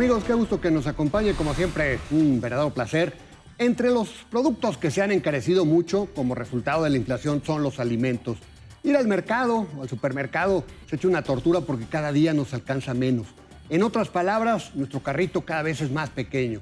Amigos, qué gusto que nos acompañe, como siempre, un verdadero placer. Entre los productos que se han encarecido mucho como resultado de la inflación son los alimentos. Ir al mercado o al supermercado se echa una tortura porque cada día nos alcanza menos. En otras palabras, nuestro carrito cada vez es más pequeño.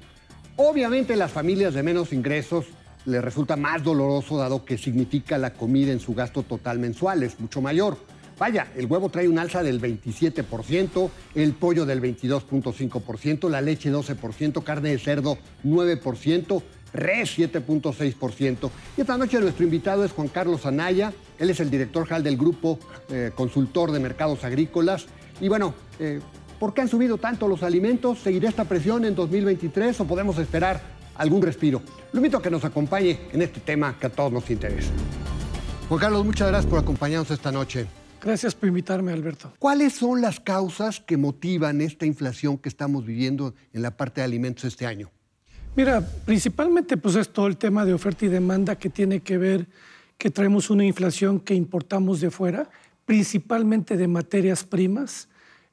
Obviamente las familias de menos ingresos les resulta más doloroso dado que significa la comida en su gasto total mensual, es mucho mayor. Vaya, el huevo trae un alza del 27%, el pollo del 22.5%, la leche 12%, carne de cerdo 9%, res 7.6%. Y esta noche nuestro invitado es Juan Carlos Anaya, él es el director general del grupo eh, consultor de mercados agrícolas. Y bueno, eh, ¿por qué han subido tanto los alimentos? ¿Seguirá esta presión en 2023 o podemos esperar algún respiro? Lo invito a que nos acompañe en este tema que a todos nos interesa. Juan Carlos, muchas gracias por acompañarnos esta noche. Gracias por invitarme, Alberto. ¿Cuáles son las causas que motivan esta inflación que estamos viviendo en la parte de alimentos este año? Mira, principalmente pues es todo el tema de oferta y demanda que tiene que ver que traemos una inflación que importamos de fuera, principalmente de materias primas,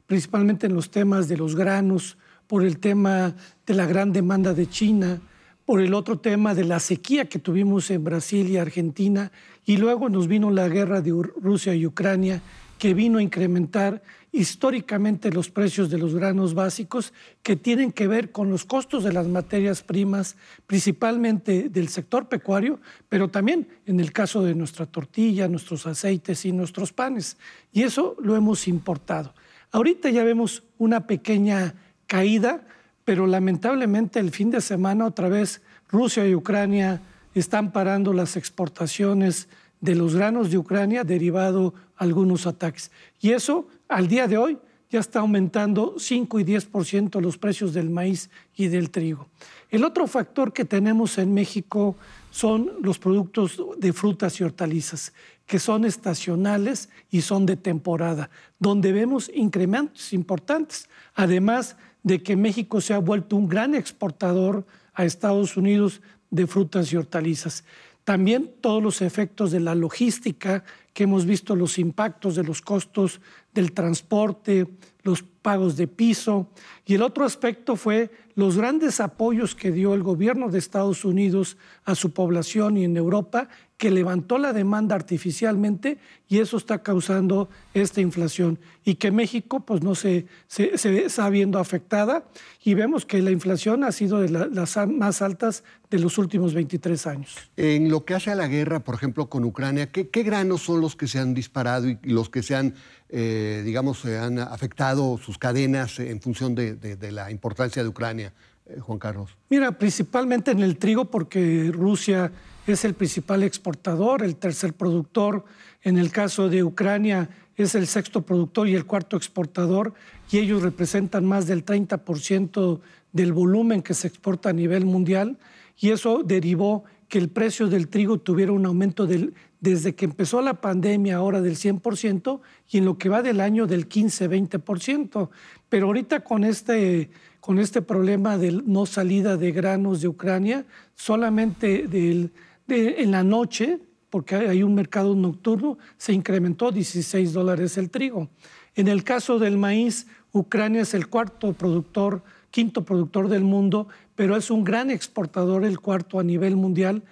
principalmente en los temas de los granos, por el tema de la gran demanda de China, por el otro tema de la sequía que tuvimos en Brasil y Argentina, y luego nos vino la guerra de Rusia y Ucrania, que vino a incrementar históricamente los precios de los granos básicos, que tienen que ver con los costos de las materias primas, principalmente del sector pecuario, pero también en el caso de nuestra tortilla, nuestros aceites y nuestros panes. Y eso lo hemos importado. Ahorita ya vemos una pequeña caída, pero lamentablemente el fin de semana otra vez Rusia y Ucrania están parando las exportaciones de los granos de Ucrania derivado algunos ataques. Y eso, al día de hoy, ya está aumentando 5 y 10% los precios del maíz y del trigo. El otro factor que tenemos en México son los productos de frutas y hortalizas, que son estacionales y son de temporada, donde vemos incrementos importantes. Además, de que México se ha vuelto un gran exportador a Estados Unidos de frutas y hortalizas. También todos los efectos de la logística que hemos visto los impactos de los costos del transporte, los pagos de piso. Y el otro aspecto fue los grandes apoyos que dio el gobierno de Estados Unidos a su población y en Europa, que levantó la demanda artificialmente y eso está causando esta inflación. Y que México pues, no se, se, está viendo afectada y vemos que la inflación ha sido de las más altas de los últimos 23 años. En lo que hace a la guerra, por ejemplo, con Ucrania, ¿qué, qué granos son los que se han disparado y, los que se han, eh, digamos, se han afectado sus cadenas en función de, la importancia de Ucrania, eh, Juan Carlos? Mira, principalmente en el trigo porque Rusia es el principal exportador, el tercer productor. En el caso de Ucrania es el sexto productor y el cuarto exportador y ellos representan más del 30% del volumen que se exporta a nivel mundial y eso derivó que el precio del trigo tuviera un aumento del desde que empezó la pandemia ahora del 100% y en lo que va del año del 15-20%. Pero ahorita con este, con este problema de no salida de granos de Ucrania, solamente del, de, en la noche, porque hay un mercado nocturno, se incrementó 16 dólares el trigo. En el caso del maíz, Ucrania es el cuarto productor, quinto productor del mundo, pero es un gran exportador, el cuarto a nivel mundial.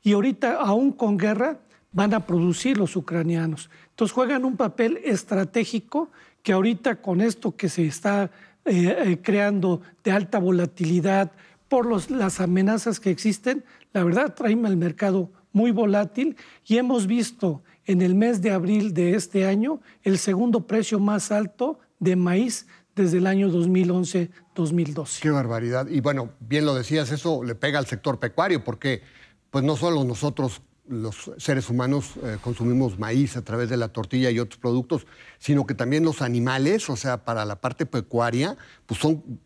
Y ahorita, aún con guerra, van a producir los ucranianos. Entonces juegan un papel estratégico que ahorita con esto que se está eh, eh, creando de alta volatilidad por las amenazas que existen, la verdad trae el mercado muy volátil y hemos visto en el mes de abril de este año el segundo precio más alto de maíz desde el año 2011-2012. Qué barbaridad. Y bueno, bien lo decías, eso le pega al sector pecuario porque pues no solo nosotros los seres humanos eh, consumimos maíz a través de la tortilla y otros productos, sino que también los animales, o sea, para la parte pecuaria, pues son,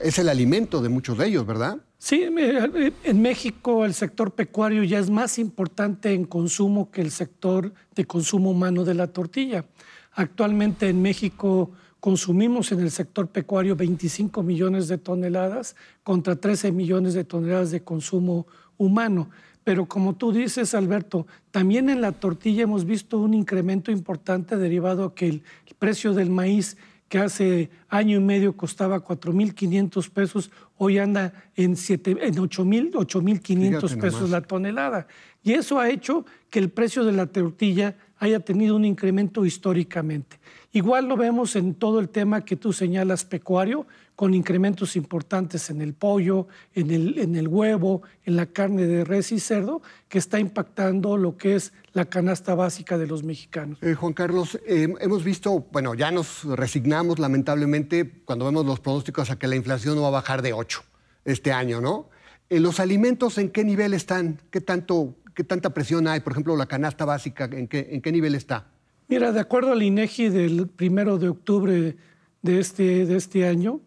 es el alimento de muchos de ellos, ¿verdad? Sí, en México el sector pecuario ya es más importante en consumo que el sector de consumo humano de la tortilla. Actualmente en México consumimos en el sector pecuario 25 millones de toneladas contra 13 millones de toneladas de consumo humano. Pero como tú dices, Alberto, también en la tortilla hemos visto un incremento importante derivado a que el, precio del maíz que hace año y medio costaba 4.500 pesos, hoy anda en, 7, en 8.500 pesos la tonelada. Y eso ha hecho que el precio de la tortilla haya tenido un incremento históricamente. Igual lo vemos en todo el tema que tú señalas pecuario, con incrementos importantes en el pollo, en el, en el huevo, en la carne de res y cerdo, que está impactando lo que es la canasta básica de los mexicanos. Eh, Juan Carlos, eh, hemos visto, bueno, ya nos resignamos lamentablemente cuando vemos los pronósticos a que la inflación no va a bajar de 8 este año, ¿no? Eh, ¿Los alimentos en qué nivel están? ¿Qué, tanto, ¿Qué tanta presión hay? Por ejemplo, la canasta básica, ¿en qué, en qué nivel está? Mira, de acuerdo al INEGI del primero de octubre de este, de este año,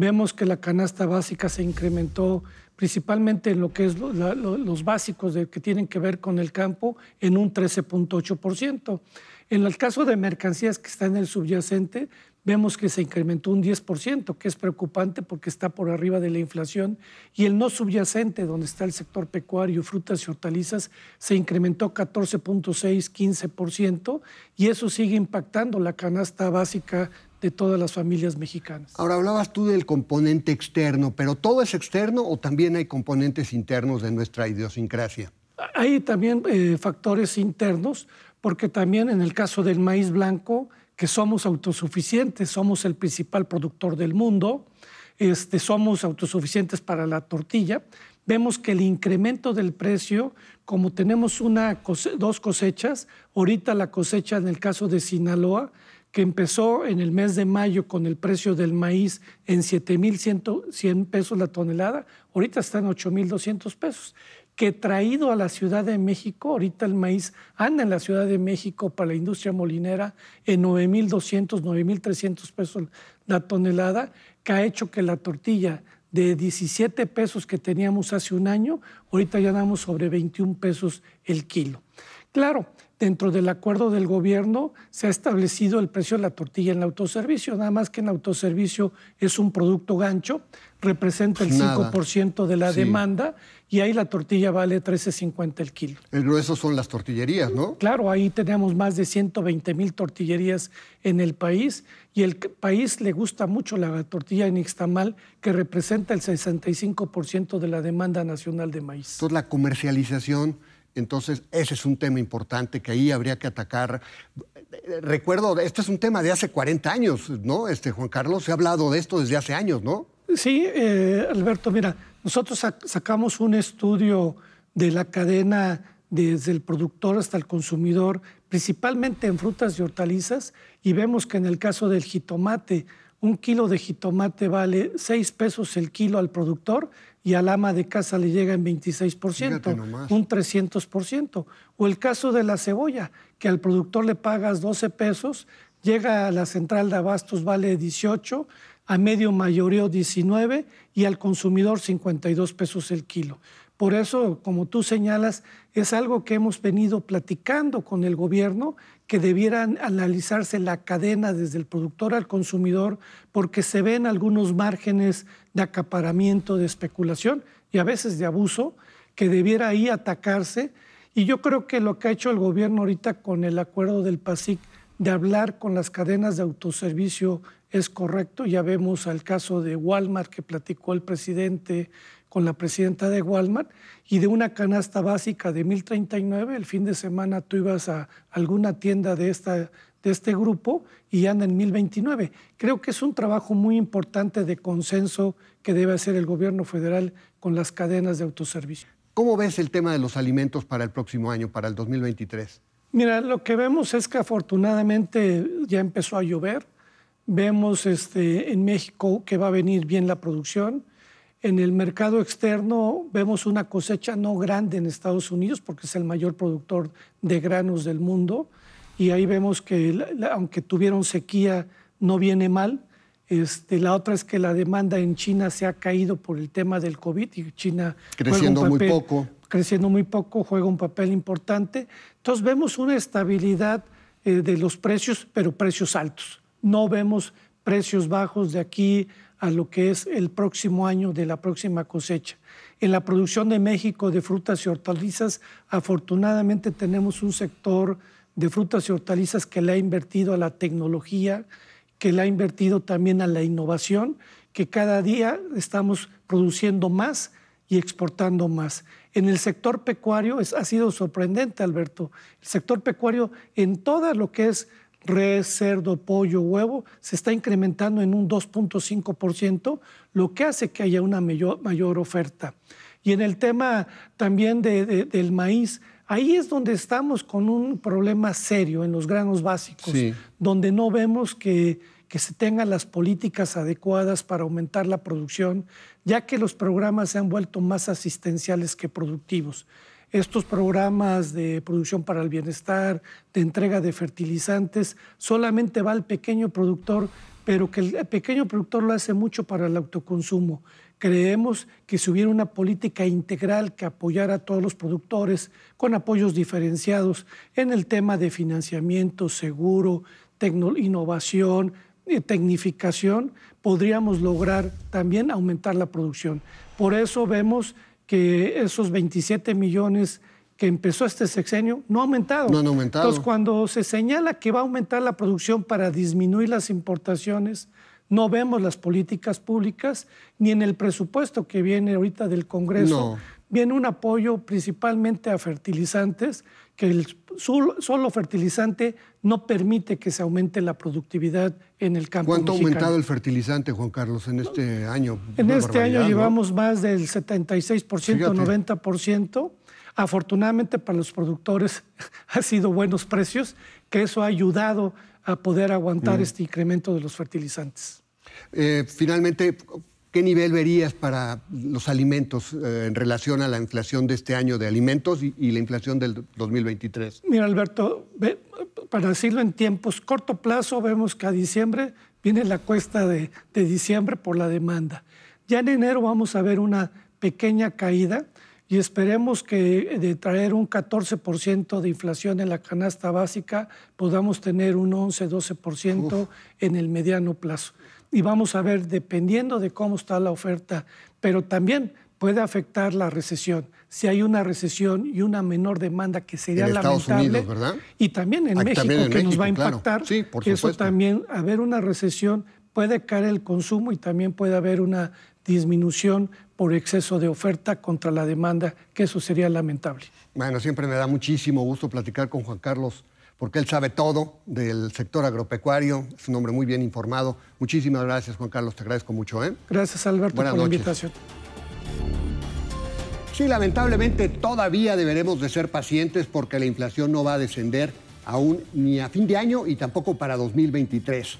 Vemos que la canasta básica se incrementó principalmente en lo que es los básicos de, que tienen que ver con el campo, en un 13.8%. En el caso de mercancías que está en el subyacente, vemos que se incrementó un 10%, que es preocupante porque está por arriba de la inflación, y el no subyacente, donde está el sector pecuario, frutas y hortalizas, se incrementó 14.6, 15%, y eso sigue impactando la canasta básica de todas las familias mexicanas. Ahora hablabas tú del componente externo, pero ¿todo es externo o también hay componentes internos de nuestra idiosincrasia? Hay también eh, factores internos, porque también en el caso del maíz blanco, que somos autosuficientes, somos el principal productor del mundo, este, somos autosuficientes para la tortilla, vemos que el incremento del precio, como tenemos una dos cosechas, ahorita la cosecha en el caso de Sinaloa que empezó en el mes de mayo con el precio del maíz en 7.100 pesos la tonelada, ahorita está en 8.200 pesos, que traído a la Ciudad de México, ahorita el maíz anda en la Ciudad de México para la industria molinera en 9.200, 9.300 pesos la tonelada, que ha hecho que la tortilla de 17 pesos que teníamos hace un año, ahorita ya damos sobre 21 pesos el kilo. Claro, dentro del acuerdo del gobierno se ha establecido el precio de la tortilla en autoservicio, nada más que en autoservicio es un producto gancho, representa el 5% de la demanda y ahí la tortilla vale 13.50 el kilo. El grueso son las tortillerías, ¿no? Claro, ahí tenemos más de 120 mil tortillerías en el país y el país le gusta mucho la tortilla en Ixtamal que representa el 65% de la demanda nacional de maíz. Entonces la comercialización entonces, ese es un tema importante que ahí habría que atacar. Recuerdo, este es un tema de hace 40 años, ¿no? Este, Juan Carlos, se ha hablado de esto desde hace años, ¿no? Sí, eh, Alberto, mira, nosotros sacamos un estudio de la cadena desde el productor hasta el consumidor, principalmente en frutas y hortalizas, y vemos que en el caso del jitomate, un kilo de jitomate vale 6 pesos el kilo al productor y al ama de casa le llega en 26%, un 300%. O el caso de la cebolla, que al productor le pagas 12 pesos, llega a la central de abastos vale 18, a medio mayoreo 19 y al consumidor 52 pesos el kilo. Por eso, como tú señalas, es algo que hemos venido platicando con el gobierno, que debieran analizarse la cadena desde el productor al consumidor, porque se ven algunos márgenes de acaparamiento, de especulación y a veces de abuso, que debiera ahí atacarse. Y yo creo que lo que ha hecho el gobierno ahorita con el acuerdo del PASIC de hablar con las cadenas de autoservicio es correcto. Ya vemos al caso de Walmart que platicó el presidente, con la presidenta de Walmart y de una canasta básica de 1.039, el fin de semana tú ibas a alguna tienda de, esta, de este grupo y anda en 1.029. Creo que es un trabajo muy importante de consenso que debe hacer el gobierno federal con las cadenas de autoservicio. ¿Cómo ves el tema de los alimentos para el próximo año, para el 2023? Mira, lo que vemos es que afortunadamente ya empezó a llover. Vemos este, en México que va a venir bien la producción. En el mercado externo vemos una cosecha no grande en Estados Unidos porque es el mayor productor de granos del mundo y ahí vemos que aunque tuvieron sequía no viene mal. Este, la otra es que la demanda en China se ha caído por el tema del COVID y China creciendo muy poco. Creciendo muy poco, juega un papel importante. Entonces vemos una estabilidad eh, de los precios, pero precios altos. No vemos precios bajos de aquí a lo que es el próximo año de la próxima cosecha. En la producción de México de frutas y hortalizas, afortunadamente tenemos un sector de frutas y hortalizas que le ha invertido a la tecnología, que le ha invertido también a la innovación, que cada día estamos produciendo más y exportando más. En el sector pecuario ha sido sorprendente, Alberto. El sector pecuario en todo lo que es res, cerdo, pollo, huevo, se está incrementando en un 2.5%, lo que hace que haya una mayor, oferta. Y en el tema también del maíz, ahí es donde estamos con un problema serio en los granos básicos, donde no vemos que se tengan las políticas adecuadas para aumentar la producción, ya que los programas se han vuelto más asistenciales que productivos estos programas de producción para el bienestar, de entrega de fertilizantes, solamente va al pequeño productor, pero que el pequeño productor lo hace mucho para el autoconsumo. Creemos que si hubiera una política integral que apoyara a todos los productores con apoyos diferenciados en el tema de financiamiento, seguro, innovación, eh, tecnificación, podríamos lograr también aumentar la producción. Por eso vemos que esos 27 millones que empezó este sexenio no ha aumentado. No han aumentado. Entonces, cuando se señala que va a aumentar la producción para disminuir las importaciones, no vemos las políticas públicas ni en el presupuesto que viene ahorita del Congreso. No viene un apoyo principalmente a fertilizantes, que el solo fertilizante no permite que se aumente la productividad en el campo. ¿Cuánto ha aumentado el fertilizante, Juan Carlos, en este año? En este año llevamos más del 76%, 90%. Afortunadamente para los productores ha sido buenos precios, que eso ha ayudado a poder aguantar mm. este incremento de los fertilizantes. Eh, finalmente, ¿Qué nivel verías para los alimentos eh, en relación a la inflación de este año de alimentos y, la inflación del 2023? Mira, Alberto, para decirlo en tiempos corto plazo, vemos que a diciembre viene la cuesta de, de, diciembre por la demanda. Ya en enero vamos a ver una pequeña caída y esperemos que de traer un 14% de inflación en la canasta básica podamos tener un 11-12% en el mediano plazo y vamos a ver dependiendo de cómo está la oferta, pero también puede afectar la recesión. Si hay una recesión y una menor demanda que sería en lamentable. Estados Unidos, ¿verdad? Y también en ah, México, que nos va a impactar. Eso también, haber una recesión puede caer el consumo y también puede haber una disminución por exceso de oferta contra la demanda, que eso sería lamentable. Bueno, siempre me da muchísimo gusto platicar con Juan Carlos porque él sabe todo del sector agropecuario, es un hombre muy bien informado. Muchísimas gracias, Juan Carlos, te agradezco mucho. ¿eh? Gracias, Alberto, por la invitación. Sí, lamentablemente todavía deberemos de ser pacientes porque la inflación no va a descender aún ni a fin de año y tampoco para 2023.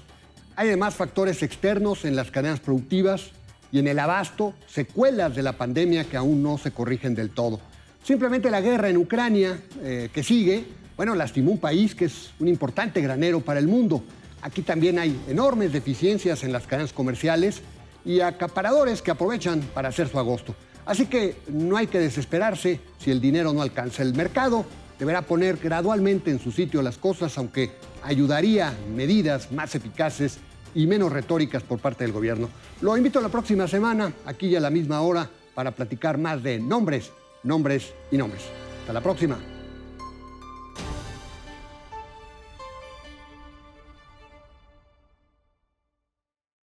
Hay además factores externos en las cadenas productivas y en el abasto, secuelas de la pandemia que aún no se corrigen del todo. Simplemente la guerra en Ucrania, eh, que sigue, bueno, lastimó un país que es un importante granero para el mundo. Aquí también hay enormes deficiencias en las cadenas comerciales y acaparadores que aprovechan para hacer su agosto. Así que no hay que desesperarse si el dinero no alcanza. El mercado deberá poner gradualmente en su sitio las cosas, aunque ayudaría medidas más eficaces y menos retóricas por parte del gobierno. Lo invito a la próxima semana, aquí ya a la misma hora, para platicar más de nombres, nombres y nombres. Hasta la próxima.